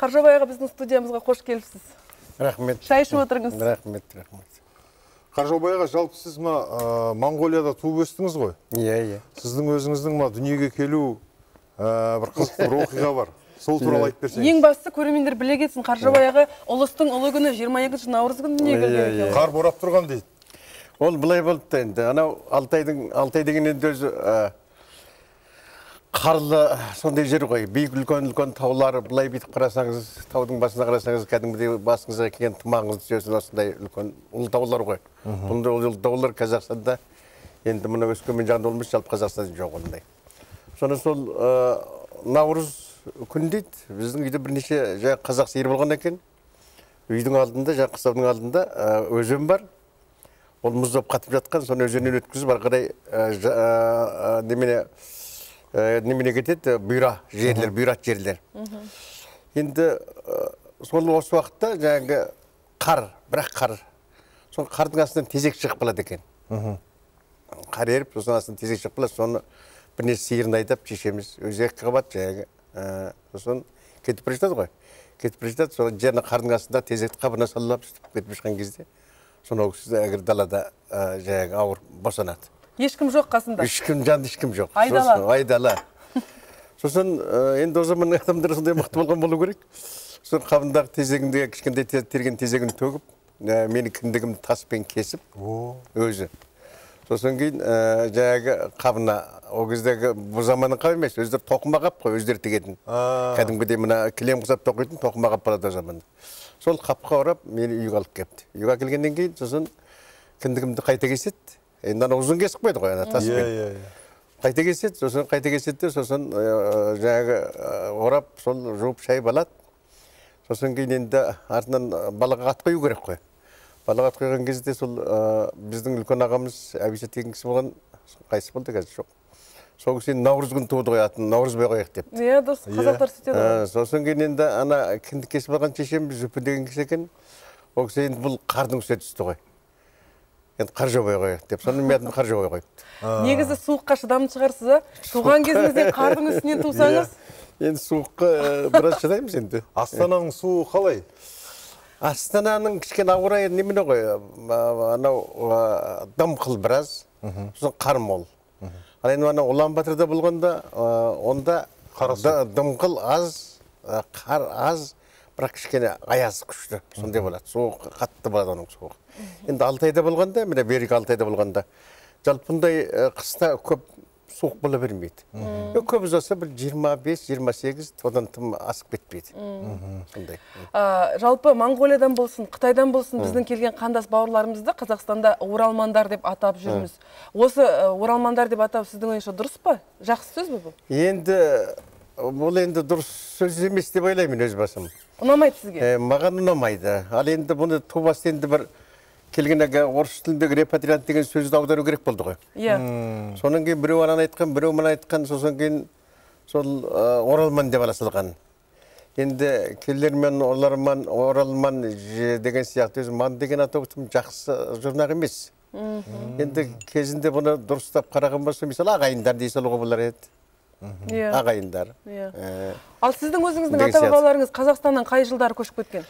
қаржабай аға біздің студиямызға қош келіпсіз рахмет шай ішіп отырыңыз рахмет рахмет қаржаубай аға жалпы сіз мына ә, моңғолияда туып өстіңіз ғой иә иә сіздің өзіңіздің мына дүниеге келу бір қызықты бір оқиға бар сол туралы айтып берсеңіз ең бастысы көрермендер біле кетсін қаржабай аға ұлыстың ұлы күні жиырма екінші наурыз күні дүниеге келген екен қар борап тұрған дейді ол былай болыпты енді анау алтай деген енді өзі қарлы сондай жер ғой биік үлкен үлкен таулар былай бүйтіп қарасаңыз таудың басына қарасаңыз кәдімгідей басыңызға келген тымағыңызды түсесіз осындай үлкен ұлы таулар ғой бұндай ұлы таулар қазақстанда енді мына өскемен жағында болмайды жалпы қазақстанда жоқ ондай соны сол ә, э, наурыз күні дейді біздің үйде бірнеше жаңағы қазақ сиыр болған екен үйдің алдында жаңағы қыстаудың алдында э, өзен бар ол мұздап қатып жатқан соны өзеннен өткізіп ары қарай э, немене немене кетеді бұйра жерлер бұйрат жерлер енді э, сол осы уақытта жаңағы қар бірақ қар сол қардың астынан тезек шығып қалады екен қар еріп сосын астынан тезек шығып қалады соны бірнеше сиырын айдап шешеміз өзі қабат жаңағы э, сосын кетіп бара жатады ғой кетіп бара жатады сол қардың астында тезекті қабына салып кетіп жатқан кезде сонау кісі далада э, жаңағы ауыр босанады ешкім жоқ қасында ешкім жанында ешкім жоқ айдала айдала сосын енді ол заманның адамдары сондай мықты болған болу керек сосын қабындағы тезегінде кішкентай терген тезегін төгіп менің кіндігімді таспен кесіп өзі сосын кейін жаңағы қабына ол кездегі бұл заманның қабы емес өздері тоқыма қап қой өздері тігетін кәдімгідей мына кілем құсап тоқитын тоқыма қап болады о заманда сол қапқа орап мені үйге алып келіпті үйге әкелгеннен кейін сосын кіндігімді қайта кеседі енді ана ұзын кесіп қойды ғой ана таспен иә иә қайта кеседі сосын қайта кеседі де сосын жаңағы орап сол жуып шайып алады сосын кейін енді артынан балаға ат қою керек қой балаға ат қойған кезде сол біздің үлкен ағамыз әбиша деген кісі болған қайтыс болды қазір жоқ сол кісі наурыз күні туды ғой атын наурызбай қояйық деп иә дұрыс қазақтар сөйтеді ғой сосын кейін енді ана кіндік кесіп алған шешем жүпі деген кісі екен ол кісі енді бұл қардың үстіне түсті ғой енді қар жаумай қояйық деп соның мәтін қар жаумай қойыпты негізі суыққа шыдамды шығарсыз а туған кезіңізде қардың үстінен тусаңыз иә. енді суыққа э, біраз шыдаймыз енді астананың суы қалай астананың кішкене ауа райы немене ғой анау дымқыл біраз сосын қар мол ал енді анау ұлан батырда болғанда онда дымқыл аз қар аз бірақ кішкене аяз күшті сондай болады суық қатты болады оның суығы енді алтайда болғанда міне берік алтайда болғанда жалпы бұндай қыста көп суық бола бермейді көп ұзаса бір 25-28 одан тым асып кетпейді сондай жалпы моңғолиядан болсын қытайдан болсын біздің келген қандас бауырларымызды қазақстанда оралмандар деп атап жүрміз осы оралмандар деп атау сіздің ойыңызша дұрыс па жақсы сөз бе бұл енді бұл енді дұрыс сөз емес деп ойлаймын өз басым ұнамайды сізге маған ұнамайды ал енді бұны ту енді бір келген әлгі орыс тіліндегі репатриант деген сөзді аудару керек болды ғой иә yeah. содан кейін біреу ананы айтқан біреу мынаны айтқан сосын кейін сол оралман деп салған енді келермен оларман оралман деген сияқты өзі ман деген атау жақсы жұрнақ емес енді кезінде бұны дұрыстап қараған болса мысалы ағайындар дей салуға болар еді Иә. ағайындар иә. ал сіздің өзіңіздің ата бабаларыңыз қазақстаннан қай жылдары көшіп кеткен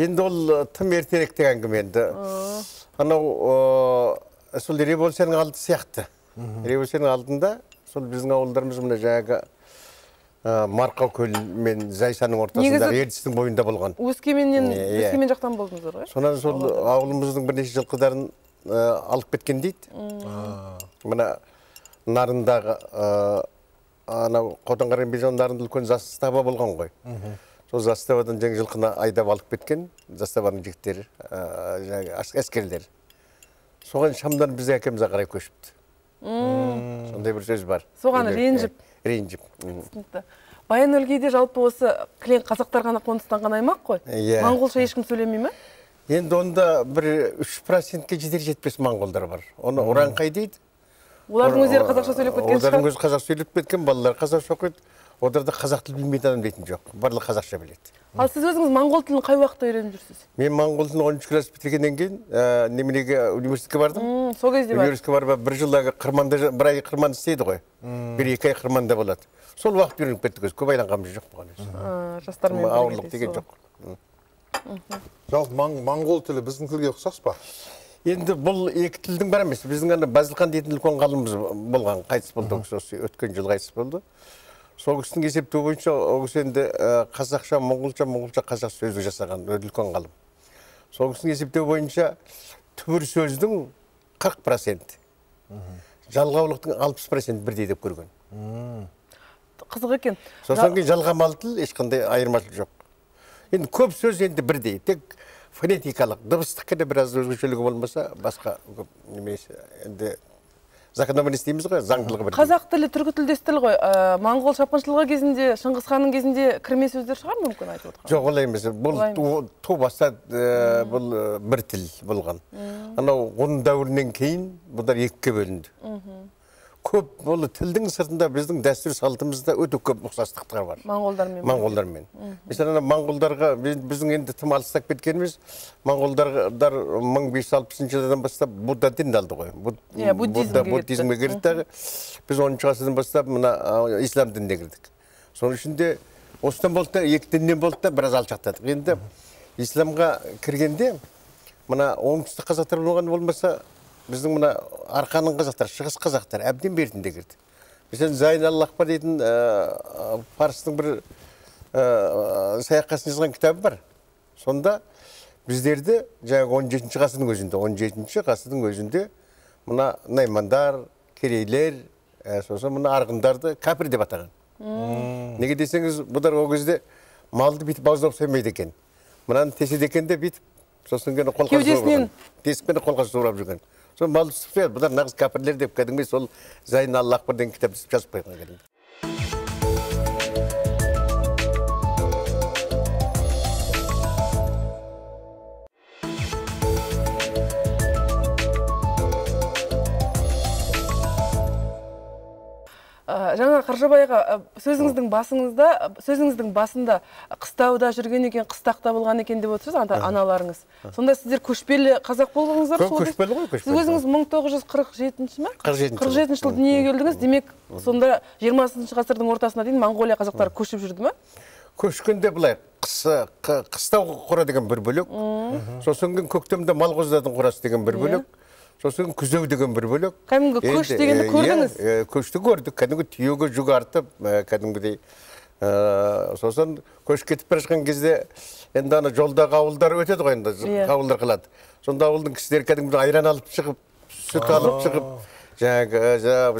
енді ол тым ертеректе әңгіме енді анау сол революцияның алды сияқты революцияның алдында сол біздің ауылдарымыз мына жаңағы марқау көл мен зайсанның ортасында ертістің бойында болған өскеменнен өскемен жақтан болдыңыздар ғой сонан сол ауылымыздың бірнеше жылқыдарын алып кеткен дейді мына нарындағы анау қотан бизондарында үлкен застава болған ғой сол заставадан жаңа жылқыны айдап алып кеткен заставаның жігіттері ә, әскерлер соған шамдан біздің әкемізге қарай көшіпті сондай бір сөз бар соған ренжіп ә, ренжіп түсінікті баян өлгейде жалпы осы кілең қазақтар ғана қоныстанған аймақ қой иә моңғолша ешкім сөйлемей ме енді онда бір үш процентке жетер жетпес моңғолдар бар оны ұранқай дейді олардың өздері қазақша сөйлеп кеткен шығар олардың өзі қазақша сөйлеп кеткен балалар қазақша оқиды оларда қазақ тілін білмейтін адам дейтін жоқ барлығы қазақша біледі ал сіз өзіңіз моңғол тілін қай уақытта үйреніп жүрсіз мен моңғол тілін оныншы класс бітіргеннен кейін ә, неменеге университетке бардым сол кезде университетке барып бір жыл қырманда бір ай қырманда істейді ғой бір екі ай қырманда болады сол уақыт үйреніп кеттік өзі көп айланғанымыз жоқ бұған жастармен ауырлық деген жоқ жалпы моңғол тілі біздің тілге ұқсас па енді бұл екі тілдің бар емес біздің ана базылхан дейтін үлкен ғалымымыз болған қайтыс болды осы өткен жылы қайтыс болды сол кісінің есептеуі бойынша ол кісі енді қазақша моңғолша, моңғолша қазақ сөздік жасаған үлкен ғалым сол кісінің есептеуі бойынша түбір сөздің қырық проценті жалғаулықтың алпыс проценті бірдей деп көрген қызық екен сосын кейін жалғамалы тіл ешқандай айырмашылық жоқ енді көп сөз енді бірдей тек фонетикалық дыбыстық кеде біраз өзгешелігі болмаса басқа немесе енді закономерность дейміз ғой заңдылығы бір қазақ тілі түркі тілдес тіл ғой ә, моңғол шапқыншылығы кезінде шыңғыс ханның кезінде кірме сөздер шығар мүмкін айтып отырған жоқ олай емес бұл ту баста ә, бұл ә, бір тіл болған анау ғұн дәуірінен кейін бұлар екіге бөлінді көп бұл тілдің сыртында біздің дәстүр салтымызда өте көп ұқсастықтар бар моңғолдармен моңғолдармен мысалы ана моңғолдарға біздің енді тым алыстап кеткеніміз моңғолдардар мың бес жүз алпысыншы жылдан бастап будда дінді алды ғой иә, буддизмге кірді дағы біз оныншы ғасырдан бастап мына ислам дініне кірдік соның ішінде осыдан болды да екі діннен болды да біраз алшақтадық енді исламға кіргенде мына оңтүстік қазақтар болған болмаса біздің мына арқаның қазақтары шығыс қазақтар, әбден бертінде кірді мәселен зайнал бар дейтін ә, ә, парстың бір ә, ә саяқасын жазған кітабы бар сонда біздерді жаңағы он жетінші ғасырдың өзінде он жетінші ғасырдың өзінде мына наймандар керейлер ә, сосын мына арғындарды кәпір деп атаған неге десеңіз бұлар ол кезде малды бүйтіп бауыздап соймайды екен мынаны теседі екен деп бүйтіп сосын кейін кеудесінен тесікпен сурап жүрген сол мал сүфер бұлар нағыз кәпірлер деп кәдімгідей сол зайнал деген кітап жазып қойған кәдімгі жаңа қаржабай аға сөзіңіздің басыңызда сөзіңіздің басында қыстауда жүрген екен қыстақта болған екен деп отырсыз ана, аналарыңыз сонда сіздер көшпелі қазақ болдыңыздар ғой көшпелі ғой сіз өзіңіз мың тоғыз жүз қырық жетінші ма қырық жетінші жылы дүниеге келдіңіз демек сонда жиырмасыншы ғасырдың ортасына дейін моңғолия қазақтары көшіп жүрді ма көшкенде былай қыстау құра деген бір бөлек сосын кейін көктемде мал қоздардың қорасы деген бір иә. бөлек сосын күзеу деген бір бөлек кәдімгі көш дегенді көрдіңіз көшті көрдік кәдімгі түйеге жүк артып кәдімгідей сосын көш кетіп бара жатқан кезде енді ана жолдағы ауылдар өтеді ғой енді иә. ауылдар қалады сонда ауылдың кісілері кәдімгі айран алып шығып сүт алып шығып жаңағы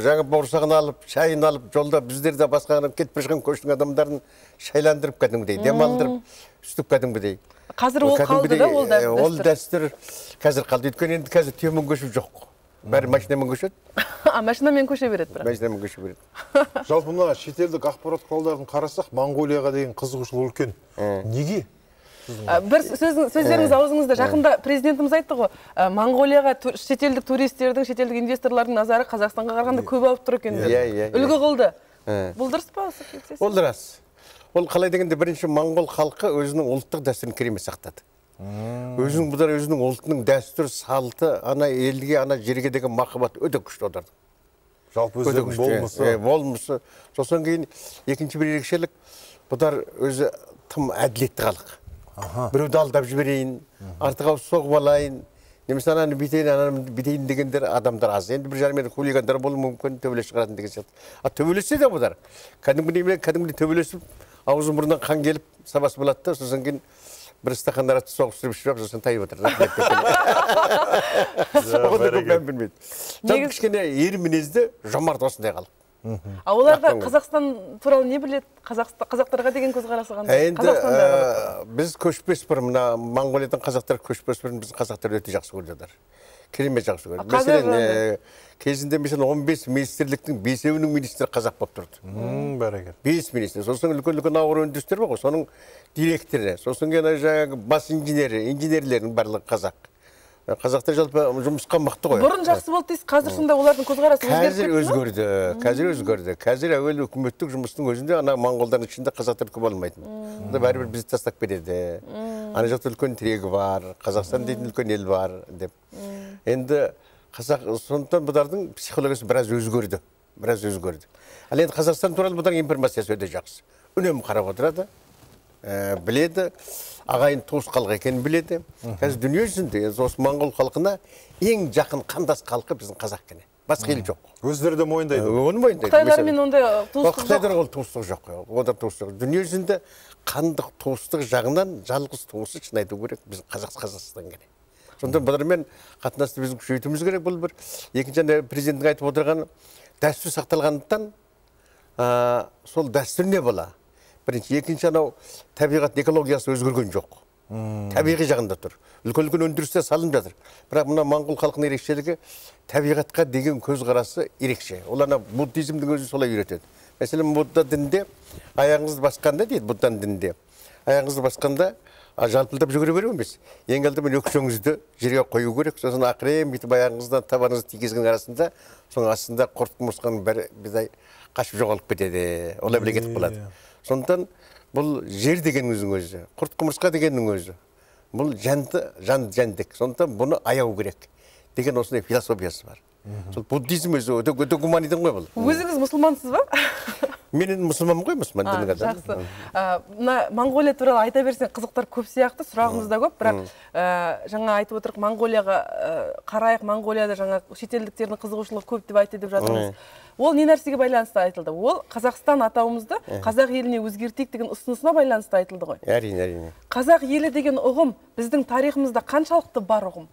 жаңа бауырсағын алып шайын алып жолда біздер де басқа кетіп бара жатқан көштің адамдарын шайландырып кәдімгідей демалдырып сөйтіп кәдімгідей қазір ол қалды да ол дәстүр ол дәстүр қазір қалды өйткені енді қазір түйемен көшу жоқ бәрі машинамен көшеді а машинамен көше береді бірақ машинамен көше береді жалпы мына шетелдік ақпарат құралдарын қарасақ моңғолияға деген қызығушылық үлкен неге бір сөздеріңіз аузыңызда жақында президентіміз айтты ғой «Ә, моңғолияға шетелдік туристердің шетелдік инвесторлардың назары қазақстанға қарағанда көп ауып тұр екен деп үлгі қылды бұл дұрыс па ол рас ол қалай дегенде бірінші моңғол халқы өзінің ұлттық дәстүрін керемет сақтады өзінің бұлар өзінің ұлтының дәстүр салты ана елге ана жерге деген махаббат өте күшті олардың жалпы өздерінің болмысы иә, иә, болмысы сосын кейін екінші бір ерекшелік бұлар өзі тым әділетті халық біреуді алдап жіберейін артық ауыз соғып алайын немесе ананы бүйтейін ананы бүйтейін дегендер адамдар аз енді бір жарым енді хулигандар болуы мүмкін төбелес шығаратын деген сияқты а төбелессе де бұлар кәдімгідей кәдімгідей төбелесіп аузы мұрнынан қан келіп сабасы болады да сосын кейін бір стақандар соғып соғыстырып ішіп жатып сосын тайып отырды оған көп мән білмейді жалпы кішкене ер мінезді жомарт осындай халық ал оларда қазақстан туралы не біледі қазақтарға деген көзқарасы қандай ә, енді ә, біз көшпес мына моңғолиядан қазақтар көшпес бұрын біз қазақтар өте жақсы көріп жатыр керемет жақсы көреді мәселен кезінде мысалы 15 бес министрліктің бесеуінің министрі қазақ болып тұрды бәрекелді бес министр сосын үлкен үлкен ауыр өндірістер бар ғой соның директоры сосын жаңағы бас инженері инженерлердің барлығы қазақ Ә, қазақтар жалпы жұмысқа мықты ғой бұрын жақсы ә, болды дейсіз қазір сонда олардың көзқарасы қазір өзгерді қазір өзгерді қазір әуелі үкіметтік жұмыстың өзінде ана моңғолдардың ішінде қазақтар көп алмайтын онда бәрібір бізді тастап кетеді ана жақта үлкен тірегі бар қазақстан дейтін үлкен ел бар деп енді қазақ сондықтан бұлардың психологиясы біраз өзгерді біраз өзгерді ал енді қазақстан туралы бұлардың информациясы өте жақсы үнемі қарап отырады ә, біледі ағайын туыс халық екенін біледі қазір дүние жүзінде осы моңғол халқына ең жақын қандас халқы біздің қазақ кене басқа ел жоқ өздері де мойындайды оны мойындайды қытайлармен ондай туыстық қытайдар ол туыстық жоқ олар туыстық дүние жүзінде қандық туыстық жағынан жалғыз туысы шын айту керек біздің қазақ қазақстан ғана сонда бұлармен қатынасты біз күшейтуіміз керек бұл бір екінші ана президенттің айтып отырғаны дәстүр сақталғандықтан ә, сол дәстүр не бола бірінші екінші анау табиғат экологиясы өзгерген жоқ табиғи жағында тұр үлкен үлкен өндірістер салынып жатыр бірақ мына моңғол халқының ерекшелігі табиғатқа деген көзқарасы ерекше ол ана буддизмдің өзі солай үйретеді мәселен будда дінінде аяғыңызды басқанда дейді будданың дінінде аяғыңызды басқанда жалпылдап жүгіре беру емес ең алдымен өкшеңізді жерге қою керек сосын ақырын бүйтіп аяғыңыздан табаныңыз тигізген арасында соның астында құрт құмырсқаның бәрі бидай қашып жоғалып кетеді олай бірге кетіп қалады иә, иә сондықтан бұл жер дегеніміздің өзі құрт құмырсқа дегеннің өзі бұл жанды жан жәндік сондықтан бұны аяу керек деген осындай философиясы бар сол буддизм өзі өте гуманизм ғой бұл өзіңіз мұсылмансыз ба мен енді мұсылманмын ғой мұсылман дінін адамы жақсы мына моңғолия туралы айта берсең қызықтар көп сияқты сұрағымыз да көп бірақ ә, жаңа айтып отырық моңғолияға ә, қарайық моңғолияда жаңа шетелдіктердің қызығушылығы көп деп айтты деп жатырмыз ол не нәрсеге байланысты айтылды ол қазақстан атауымызды қазақ еліне өзгертейік деген ұсынысына байланысты айтылды ғой әрине әрине қазақ елі деген ұғым біздің тарихымызда қаншалықты бар ұғым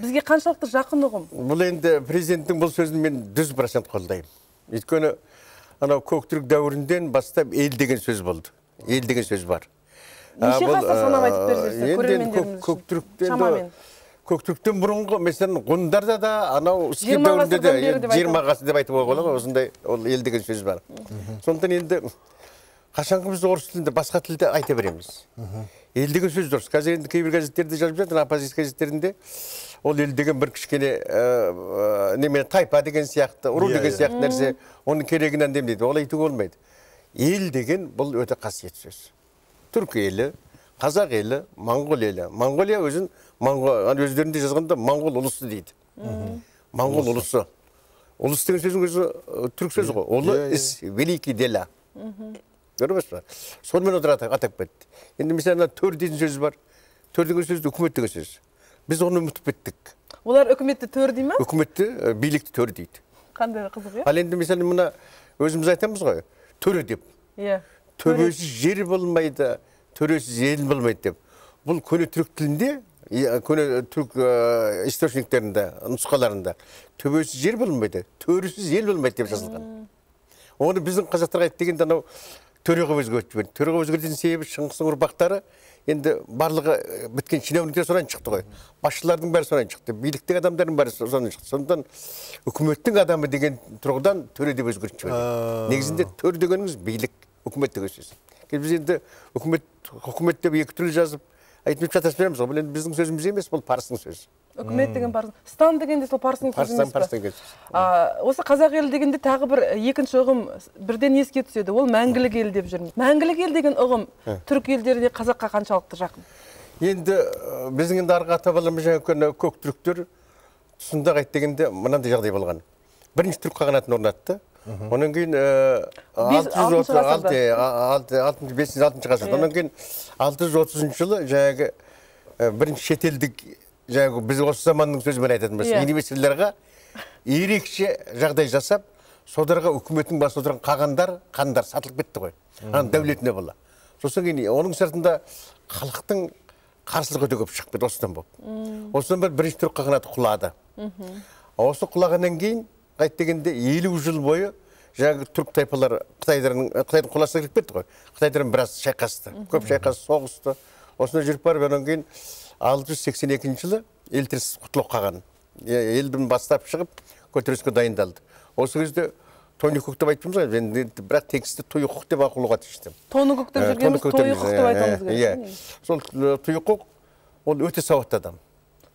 бізге қаншалықты жақын ұғым бұл енді президенттің бұл сөзін мен жүз процент қолдаймын өйткені анау көктүрік дәуірінден бастап ел деген сөз болды ел деген сөз бар неше ғасыр санап айтып көктүріктен көктүріктен бұрынғы мәселен ғұндарда да анау іскер дәуірінде де жиырма ғасыр деп айтуға болады ғой осындай ол ел деген сөз бар сондықтан енді қашанғы біз орыс тілінде басқа тілде айта береміз ел деген сөз дұрыс қазір енді кейбір газеттерде жазып жатыр оппозиция газеттерінде ол ел деген бір кішкене ә, тайпа деген сияқты ру иә, деген иә. сияқты нәрсе оның керегін дейді олай айтуға болмайды ел деген бұл өте қасиетті сөз түркі елі қазақ елі моңғол елі моңғолия өзін моңғол өздерінде жазғанда моңғол ұлысы дейді моңғол ұлысы ұлыс деген сөздің өзі э, түрік сөзі ғой иә, ұлы іс великий дела көрдіңіз ба сонымен отыр атап кетті енді мысалы ана төр дейтін сөз бар төр деген сөз үкімет деген сөз біз оны ұмытып кеттік олар үкіметті төр дей ма үкіметті билікті төр дейді қандай қызық иә ал енді мысалы мына өзіміз айтамыз ғой төре деп иә төбесіз жер болмайды төресіз ел болмайды деп бұл көне түрік тілінде көне түрік источниктерінде нұсқаларында төбесіз жер болмайды төресіз ел болмайды деп жазылған оны біздің қазақтар айтты дегенде анау төре қылып өзгертіп жіберді төре қылып себебі шыңғыстың ұрпақтары енді барлығы э, біткен чиновниктер содан шықты ғой басшылардың бәрі содан шықты биліктегі адамдардың бәрі содан шықты сондықтан үкіметтің адамы деген тұрғыдан төре деп өзгертіп жіберді негізінде төр дегеніңіз билік үкімет деген сөз біз енді үкімет үкімет деп екі түрлі жазып айтып жатасыз береміз ғой бұл енді біздің сөзіміз емес бұл парстың сөзі үкімет деген парыз стан деген де сол парсының сөзі емес пе осы қазақ елі дегенде тағы бір екінші ұғым бірден еске түседі ол мәңгілік ел деп жүрміз мәңгілік ел деген ұғым түрік елдеріне қазаққа қаншалықты жақын енді біздің енді арғы ата бабамыз көк түріктер тұсында қайт дегенде мынандай жағдай болған бірінші түрік қағанатын орнатты одан кейін алтыншы бесінші алтыншы ғасырда иә. одан кейін алты жүз отызыншы жылы жаңағы бірінші шетелдік жаңағы біз осы заманның сөзімен айтатын болсақ yeah. Иә. инвесторларға ерекше жағдай жасап содарға үкіметтің басында отырған қағандар қандар сатылып кетті ғой аның дәулетіне бала сосын кейін оның сыртында халықтың қарсылығы өте көп шығып кетті осыдан болып осыдан бері бірінші түрік қағанаты құлады осы құлағаннан кейін қайт дегенде елу жыл бойы жаңағы түрік тайпалары қытайдың қытайдың қол астына кіріп кетті ғой қытайдармен біраз шайқасты көп шайқас соғысты осында жүріп барып одан кейін алты жүз сексен екінші жылы ел құтылып қалған елдің бастап шығып көтеріліске дайындалды осы кезде тоны көк деп айтпаймыз ғой енді бірақ тексті тұйықұқ деп оқылуға тиісті тоны деп жүргеніміз тұйықұқ деп айтамыз керек иә сол тұйықұқ ол өте сауатты адам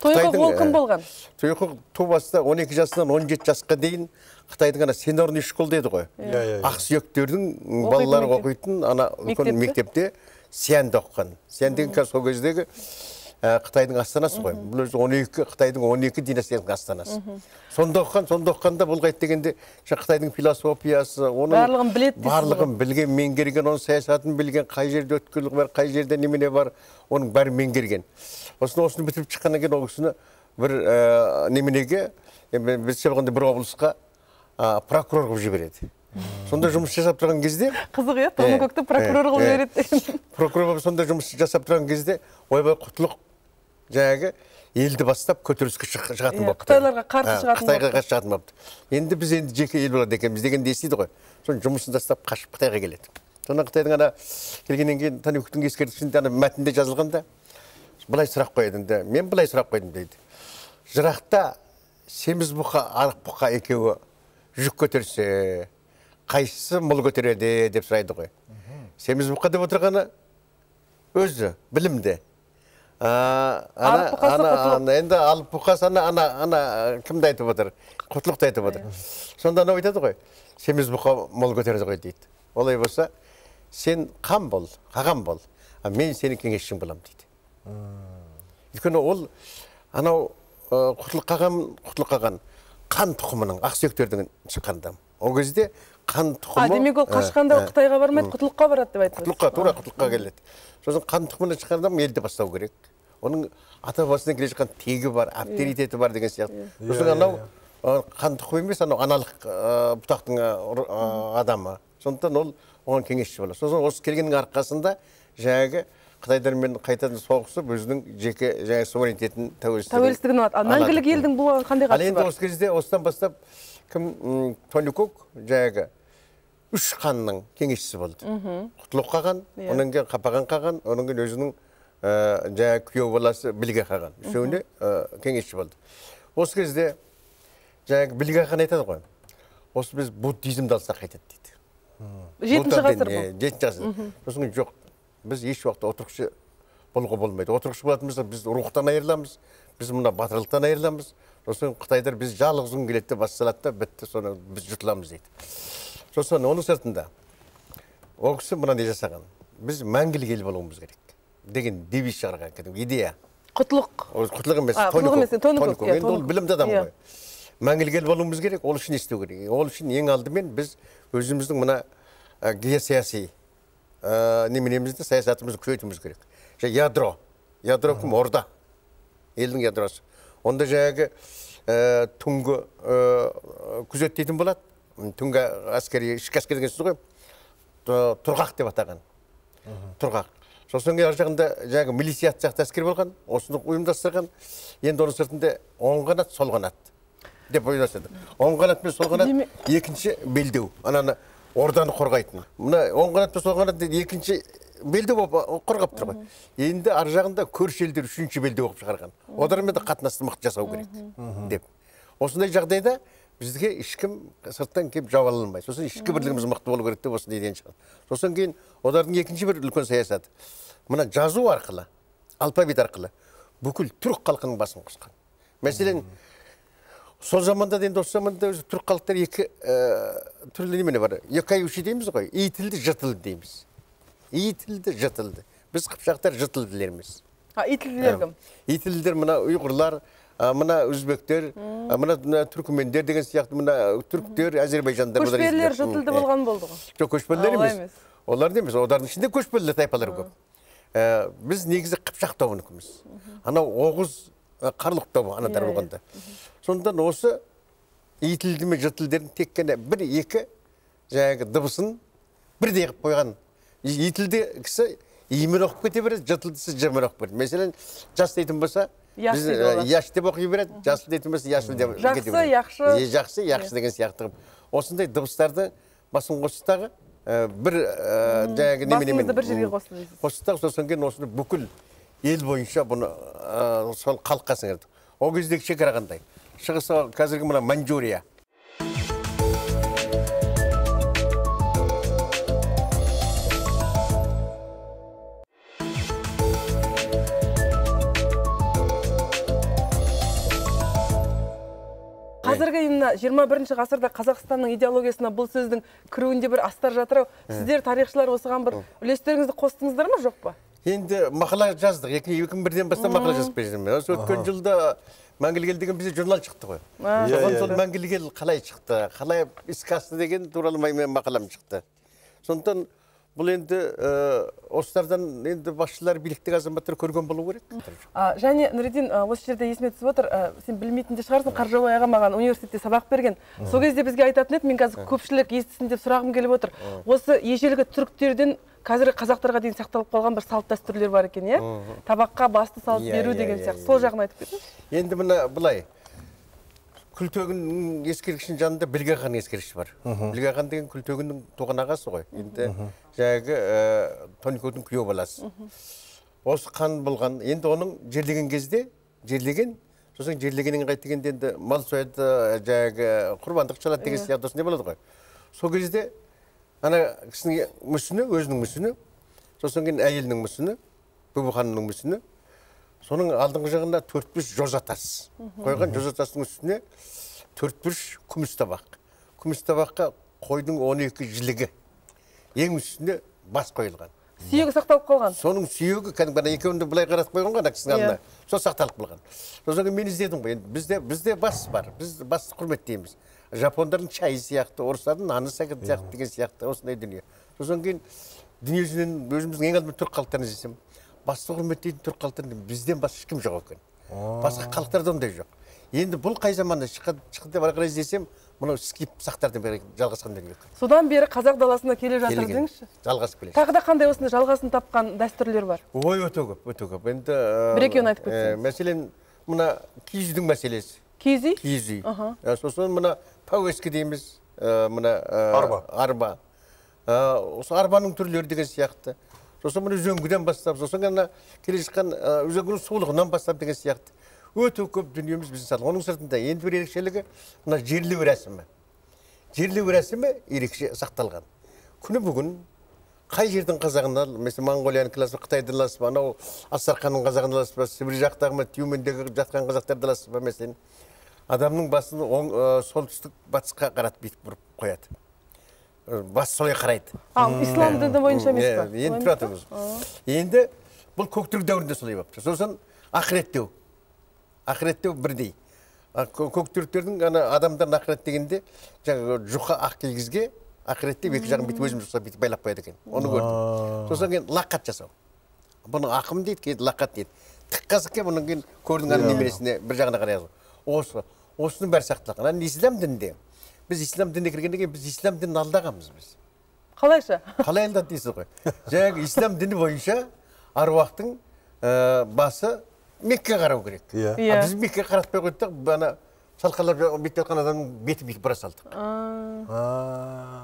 тұйықұқ ол кім болған тұйықұқ ту баста он екі жасынан он жеті жасқа дейін қытайдың ана сенорный школ дейді ғой иә, иә, иә. ақсүйектердің балалары оқитын ана үлкен мектепте сиянда оқыған сиян деген қазір сол кездегі Э, қытайдың астанасы ғой бұл өзі он екі қытайдың он екі династияның астанасы сонда оқыған сонда оқығанда бұл қайт дегенде қытайдың философиясы оның барлығын біледі барлығын білген меңгерген оның саясатын білген қай жерде өткірлік бар қай жерде немене бар оның бәрін меңгерген осыны осыны бітіріп шыққаннан кейін ол кісіні бір э, неменеге бізше болғанда бір облысқа прокурор қылып жібереді сонда жұмыс жасап тұрған кезде қызық иә тоныкөкті прокурор қылып жібереді прокурор болып сонда жұмыс жасап тұрған кезде ойбай құтлық жаңағы елді бастап көтеріліске шығатын иә, болыпты қытайларға қарсы шығатын қытайға қарсы шығатын болыпты енді біз енді жеке ел болады екенбіз дегенді естиді ғой соны жұмысын тастап қашып қытайға келеді сонда қытайдың ана келгеннен кейін танюктың ескерткішінде ана мәтінде жазылғанда былай сұрақ қояды енді мен былай сұрақ қойдым дейді жырақта семіз бұқа арық бұқа екеуі жүк көтерсе қайсысы мұл көтереді деп сұрайды ғой семіз бұқа деп отырғаны өзі білімді ана ана енді алып ана ана ана кімді айтып отыр құтлықты айтып отыр сонда анау айтады ғой семіз бұқа мол көтереді ғой дейді олай болса сен қан бол қаған бол мен сенің кеңесшің боламын дейді өйткені ол анау құтлық қаған құтлық қаған қан тұқымының ақсүйектердің шыққан адам ол кезде қан тұқымы а демек ол э, қашқанда э, қытайға бармайды құтылыққа барады деп айтып құтылыққа тура құтылыққа келеді сосын қан шыққан шыққанда елді бастау керек оның ата бабасынан келе жатқан тегі бар иә. авторитеті бар деген сияқты иә. сосын иә, анау қан тұқым емес анау аналық бұтақтың адамы сондықтан ол оған кеңесші болады сосын осы келгеннің арқасында жаңағы қытайдармен қайтадан соғысып өзінің жеке жаңағы суверенитетін тәуелсіздігін тәуелсіздігін алады ал мәңгілік елдің бұған қандай қатысы бар ал енді осы кезде осыдан бастап кім кук жаңағы үш ханның кеңесшісі болды құтлық қаған одан кейін қапаған қаған одан кейін өзінің жаңағы күйеу баласы білге қаған үшеуіне кеңесші болды осы кезде жаңағы білге хан айтады ғой осы біз буддизмді алсақ қайтеді дейді жетінші ғасыр бұл жетінші ғасыр сосын жоқ біз еш уақытта отырықшы болуға болмайды отырықшы болатын болсақ біз рухтан айырыламыз біз мына батырлықтан айырыламыз сосын қытайлар біз жалғыз күн келеді де бас да бітті соны біз жұтыламыз дейді сосын оның сыртында ол кісі мынандай жасаған біз мәңгілік ел болуымыз керек деген девиз шығарған кәдімгі идея құтлық құтлық емес құтлық емес иә, енді ол білімді адам иә. ғой мәңгілік ел болуымыз керек ол үшін не істеу керек ол үшін ең алдымен біз өзіміздің мына геосаяси неменемізді саясатымызды күшейтуіміз керек ядро ядро кім орда елдің ядросы онда жаңағы түнгі күзет дейтін болады түнгі әскери ішкі әскер дегенсіз ғой тұрғақ деп атаған тұрғақ сосын ар жағында жаңағы милицият сияқты әскер болған осыны ұйымдастырған енді оның сыртында оң қанат сол қанат деп ойласады оң қанат пен сол қанат екінші белдеу ананы орданы қорғайтын мына оң қанат пен сол қанат екінші белдеу болып қорғап тұр ғой енді ар жағында көрші елдер үшінші белдеу қылып шығарған олармен де қатынасты мықты жасау керек деп осындай жағдайда бізге ешкім сырттан келіп жауа алмайды сосын ішкі бірлігіміз мықты болу керек деп осы неден шығады сосын кейін олардың екінші бір үлкен саясаты мына жазу арқылы алфавит арқылы бүкіл түрік халқының басын қосқан мәселен сол заманда да енді осы заманда өзі түрік халықтары екі ә, түрлі немене бар екаюши дейміз ғой и тілді ж тілді дейміз и тілді ж тілді біз қыпшақтар ж тілділерміз а и тілділер кім и тілділер мына ұйғырлар Э, мына өзбектер э, мына түркімендер деген сияқты мына э, түрктер әзербайжандар көшпелілер жұтылды болған болды ғой жоқ көшпелілер емес олар емес олардың ішінде көшпелді тайпалар көп біз негізі қыпшақ тобыныкіміз анау оғыз қарлұқ тобы анадар иә, иә. болғанда сондықтан осы итілді ме жытілдердің тек қана бір екі жаңағы дыбысын бірдей қылып қойған итілді кісі иімен оқып кете береді жытылдысы жымын оқып береді мәселен жас дейтін болса яш э, деп оқи береді жасыл дейтін болса яшыл деп жақсы жақсы жақсы жақсы деген сияқты қылып осындай дыбыстарды басын дағы э, бір э, жаңағы неменемен бір жерге қосты қоссыз сосын кейін осыны бүкіл ел бойынша бұны сол халыққа сіңірді ол кездегі шекара қандай шығыс қазіргі мына маньчжурия 21 ғасырда қазақстанның идеологиясына бұл сөздің кіруінде бір астар жатыр ау сіздер тарихшылар осыған бір үлестеріңізді қостыңыздар ма жоқ па енді мақала жаздық екі мың бірден бастап мақала жазып келе жатырмын осы өткен жылда мәңгілік ел деген бізде журнал шықты ғой соған сол мәңгілік ел қалай шықты қалай іске асты деген туралы менің мақалам шықты сондықтан бұл енді э, осылардан енді басшылар биліктегі азаматтар көрген болу керек және нұридин осы жерде есіме түсіп отыр сен білмейтін де шығарсың қаржабай аға маған университетте сабақ берген сол кезде бізге айтатын еді мен қазір көпшілік естісін деп сұрағым келіп отыр осы ежелгі түріктерден қазіргі қазақтарға дейін сақталып қалған бір салт дәстүрлер бар екен иә табаққа басты салып иә, беру иә, деген иә, сияқты сол жағын айтып кетсеңші енді мына былай күлтегін ескерткішінің жанында білге хан ескерткіші бар білге хан деген күлтегіннің туған ағасы ғой енді жаңағы ә, күйеу баласы осы қан болған енді оның жерлеген кезде жерлеген сосын жерлегеннен қайтты дегенде енді мал сояды жаңағы құрбандық шалады деген сияқты осындай болады ғой сол кезде ана кісінің мүсіні өзінің мүсіні сосын кейін әйелінің мүсіні бүбі ханымның мүсіні соның алдыңғы жағында төрт бұрыш жоза тас қойған жоза тастың үстіне төрт бұрыш күміс табақ күміс табаққа қойдың он екі жілігі ең үстіне бас қойылған сүйегі сақталып қалған соның сүйегі кәдімгі ана екеуін де былай қаратып қойған ғой ана кісінің алдына сол сақталып қалған содан кейін мен іздедім ғой енді бізде бізде бас бар біз басты құрметтейміз жапондардың чайы сияқты орыстардың наны сияқты деген сияқты осындай дүние содан кейін дүниежүзінен өзіміздің ең алдымен түрік халықтарын іздесем басты құрметтейтін түрік халықтарында бізден басқа ешкім жоқ екен басқа халықтарда ондай жоқ енді бұл қай заманда шыққан деп ары қарай іздесем мынау скип сақтардан бері жалғасқан дүние содан бері қазақ даласына келе жатыр деңізші жалғасып келе тағы да қандай осындай жалғасын тапқан дәстүрлер бар ой өте көп өте көп енді э, бір екеуін айтып кетсеңіз э, мәселен мына киіз үйдің мәселесі киіз үй киіз үй э, сосын мына пәуескі дейміз мына арба арба осы арбаның түрлері деген сияқты сосын мына үзеңгіден бастап сосын ана келе жатқан үзеңгінің сулығынан бастап деген сияқты өте көп дүниеміз біздің салған оның сыртында енді бір ерекшелігі мына жерлеу рәсімі жерлеу рәсімі ерекше сақталған күні бүгін қай жердің қазағына мысалы моңғолияның аласыз ба қытайды аласыз ба анау астарханның қазағын аласыз ба сібір жақтағы ма тюмендегі жатқан қазақтарды аласыз ба мәселен адамның басын оң солтүстік батысқа қаратып бүйтіп бұрып қояды бас солай қарайды ал ислам діні бойынша емес па енді тұра тұрыңыз енді бұл көктүрік дәуірінде солай болыпты сосын ақыреттеу ақыреттеу бірдей көктүріктердің ана адамдардың ақырет дегенде жаңағы жұқа ақ кигізге ақыретте екі жағын бүйтіп өзіміз жасап бүйтіп байлап қояды екен оны көрдім сосын кейін лақат жасау бұны ақым дейді кейін лақат дейді тік қазыққа бұдан кейін көрдің ана иә. немересіне бір жағына қарай осы осының бәрі сақталған ана ислам дінінде біз ислам дініне кіргеннен кейін біз ислам дінін алдағанбыз біз қалайша қалай алдады дейсіз ғой жаңағы ислам діні бойынша аруақтың басы меккеге қарау керек иә yeah. біз меккеге қаратпай қойдық ана шалқалап бет жатқан адамның беті бүйтіп бұра салдық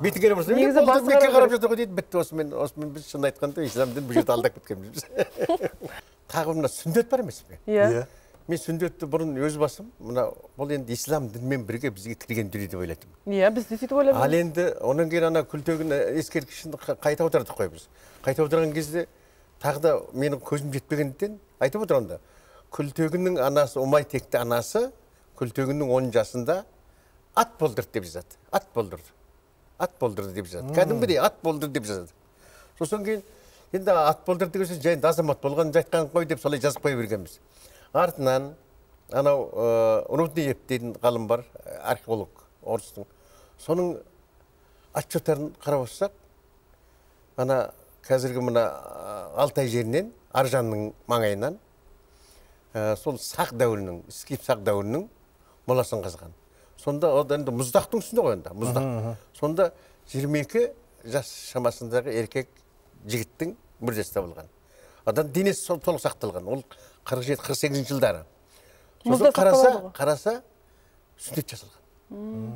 беті келе бұрса негізі мекке қарап жатыр ғой дейді бітті осымен осымен біз шынын айтқанда ислам дінін бұл жерде алдап кеткенбіз тағы мына сүндет бар емес пе иә мен сүндетті бұрын өз басым мына бұл енді ислам дінмен бірге бізге кірген дүние деп ойлайтынмын иә біз де сөйтіп ойлаймыз ал енді одан кейін ана күлтегін э, ескерткішін қайта аудардық қой біз қайта аударған кезде тағы да менің көзім жетпегендіктен айтып отыр онда күлтегіннің анасы текті анасы күлтегіннің он жасында ат болдырды деп жазады ат болдырды ат болдырды деп жазады кәдімгідей ат болдырды деп жазады сосын кейін енді ат болдырды деген сөз жай азамат болғанын айтқан ғой деп солай жазып қоя бергенбіз артынан анау э, рудниев дейтін ғалым бар археолог орыстың соның отчеттарын қарап отырсақ ана қазіргі мына э, алтай жерінен аржанның маңайынан э, сол сақ дәуірінің скиф сақ дәуірінің моласын қазған сонда ол енді мұздақтың үстінде ғой енді мұздақ сонда 22 жас шамасындағы еркек жігіттің мүрдесі табылған Адан денесі толық сақталған ол қырық жеті қырық сегізінші жылдары сосын қараса қараса сүндет жасалған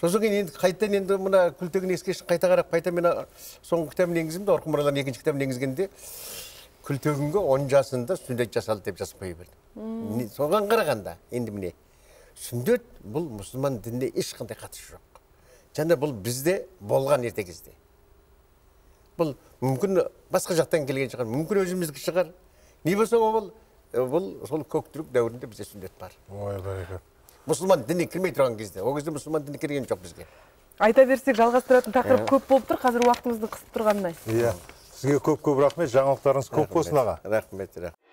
сосын кейін енді қайтадан енді мына күлтегін еске қайта қарап қайта мен соңғы кітабын енгіздім де орқын екінші кітабын енгізгенде күлтегінге он жасында сүндет жасалды деп жазып қоя берді соған қарағанда енді міне сүндет бұл мұсылман дініне ешқандай қатысы жоқ және бұл бізде болған ерте кезде бұл мүмкін басқа жақтан келген шығар мүмкін өзіміздікі шығар не болса ол бұл сол көк түрік дәуірінде бізде сүннет бар ой бәрекелді мұсылман дініне кірмей тұрған кезде ол кезде мұсылман діні кірген жоқ бізге айта берсек жалғастыратын тақырып көп болып тұр қазір уақытымызды қысып тұрғанына иә сізге көп көп рахмет жаңалықтарыңыз көп болсын аға рахмет рахмет